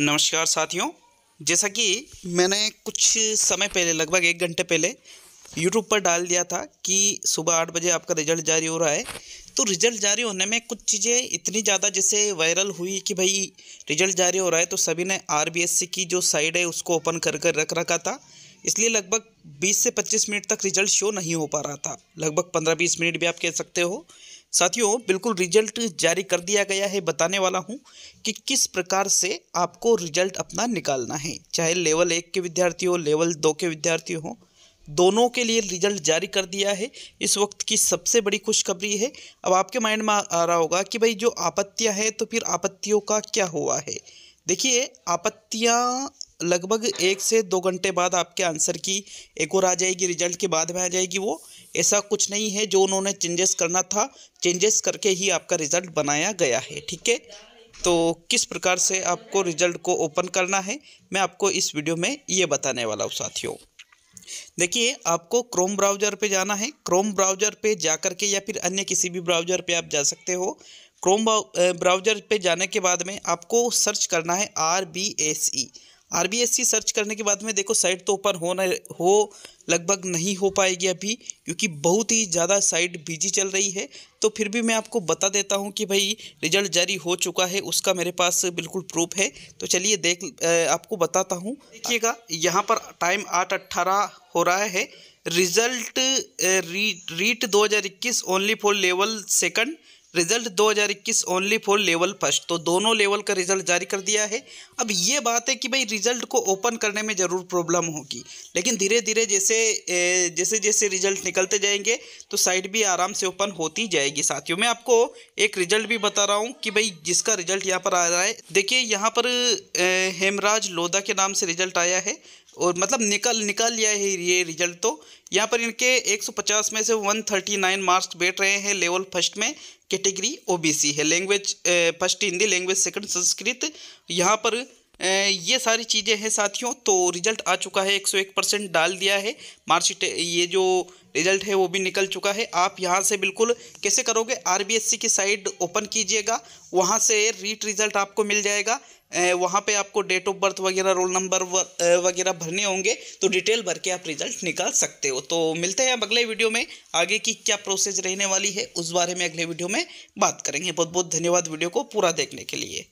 नमस्कार साथियों जैसा कि मैंने कुछ समय पहले लगभग एक घंटे पहले YouTube पर डाल दिया था कि सुबह आठ बजे आपका रिजल्ट जारी हो रहा है तो रिजल्ट जारी होने में कुछ चीज़ें इतनी ज़्यादा जैसे वायरल हुई कि भाई रिजल्ट जारी हो रहा है तो सभी ने आर की जो साइड है उसको ओपन कर कर रख रखा था इसलिए लगभग 20 से 25 मिनट तक रिजल्ट शो नहीं हो पा रहा था लगभग 15-20 मिनट भी आप कह सकते हो साथियों बिल्कुल रिजल्ट जारी कर दिया गया है बताने वाला हूँ कि किस प्रकार से आपको रिजल्ट अपना निकालना है चाहे लेवल एक के विद्यार्थी हो लेवल दो के विद्यार्थी हो दोनों के लिए रिजल्ट जारी कर दिया है इस वक्त की सबसे बड़ी खुशखबरी है अब आपके माइंड में आ रहा होगा कि भाई जो आपत्तियाँ हैं तो फिर आपत्तियों का क्या हुआ है देखिए आपत्तियाँ लगभग एक से दो घंटे बाद आपके आंसर की एक और आ जाएगी रिजल्ट के बाद में आ जाएगी वो ऐसा कुछ नहीं है जो उन्होंने चेंजेस करना था चेंजेस करके ही आपका रिज़ल्ट बनाया गया है ठीक है तो किस प्रकार से आपको रिज़ल्ट को ओपन करना है मैं आपको इस वीडियो में ये बताने वाला हूँ साथियों देखिए आपको क्रोम ब्राउज़र पे जाना है क्रोम ब्राउज़र पे जा करके के या फिर अन्य किसी भी ब्राउज़र पे आप जा सकते हो क्रोम ब्राउज़र पे जाने के बाद में आपको सर्च करना है R B S E R search करने के बाद में देखो साइट तो ऊपर होना हो लगभग नहीं हो पाएगी अभी क्योंकि बहुत ही ज़्यादा साइट बिजी चल रही है तो फिर भी मैं आपको बता देता हूँ कि भाई रिजल्ट जारी हो चुका है उसका मेरे पास बिल्कुल प्रूफ है तो चलिए देख आपको बताता हूँ देखिएगा यहाँ पर टाइम आठ अट्ठारह हो रहा है result REET REET 2021 only for level second result 2021 only for level first तो दोनों लेवल का रिजल्ट जारी कर दिया है अब ये बात है कि भाई रिजल्ट को ओपन करने में ज़रूर प्रॉब्लम होगी लेकिन धीरे धीरे जैसे जैसे जैसे रिजल्ट निकलते जाएंगे तो साइट भी आराम से ओपन होती जाएगी साथियों मैं आपको एक रिजल्ट भी बता रहा हूँ कि भाई जिसका रिजल्ट यहाँ पर आ रहा है देखिए यहाँ पर हेमराज लोधा के नाम से रिजल्ट आया है और मतलब निकल निकल लिया है ये रिजल्ट तो यहाँ पर इनके 150 में से 139 मार्क्स बैठ रहे हैं लेवल फर्स्ट में कैटेगरी ओबीसी है language first Hindi language second Sanskrit यहाँ पर ये सारी चीज़ें हैं साथियों तो रिजल्ट आ चुका है 101 परसेंट डाल दिया है मार्कशीट ये जो रिजल्ट है वो भी निकल चुका है आप यहाँ से बिल्कुल कैसे करोगे आरबीएससी की साइट ओपन कीजिएगा वहाँ से रीट रिजल्ट आपको मिल जाएगा वहाँ पे आपको डेट ऑफ बर्थ वगैरह रोल नंबर वगैरह भरने होंगे तो डिटेल भर के आप रिजल्ट निकाल सकते हो तो मिलते हैं अब अगले वीडियो में आगे की क्या प्रोसेस रहने वाली है उस बारे में अगले वीडियो में बात करेंगे बहुत बहुत धन्यवाद वीडियो को पूरा देखने के लिए